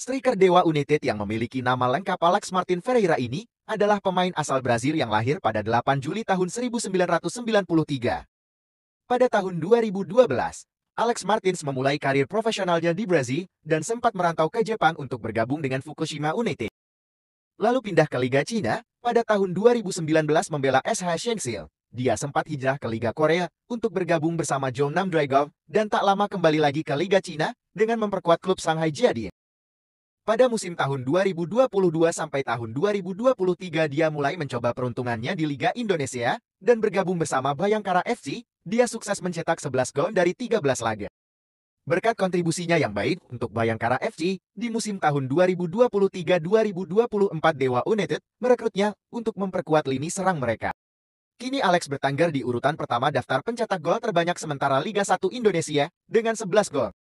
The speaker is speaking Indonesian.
Striker Dewa United yang memiliki nama lengkap Alex Martin Ferreira ini adalah pemain asal Brazil yang lahir pada 8 Juli tahun 1993. Pada tahun 2012, Alex Martins memulai karir profesionalnya di Brazil dan sempat merantau ke Jepang untuk bergabung dengan Fukushima United. Lalu pindah ke Liga Cina, pada tahun 2019 membela SH Shenzhen. Dia sempat hijrah ke Liga Korea untuk bergabung bersama Jong Nam Dragon dan tak lama kembali lagi ke Liga Cina dengan memperkuat klub Shanghai Jiading. Pada musim tahun 2022 sampai tahun 2023 dia mulai mencoba peruntungannya di Liga Indonesia, dan bergabung bersama Bayangkara FC, dia sukses mencetak 11 gol dari 13 laga. Berkat kontribusinya yang baik untuk Bayangkara FC, di musim tahun 2023-2024 Dewa United merekrutnya untuk memperkuat lini serang mereka. Kini Alex bertanggar di urutan pertama daftar pencetak gol terbanyak sementara Liga 1 Indonesia dengan 11 gol.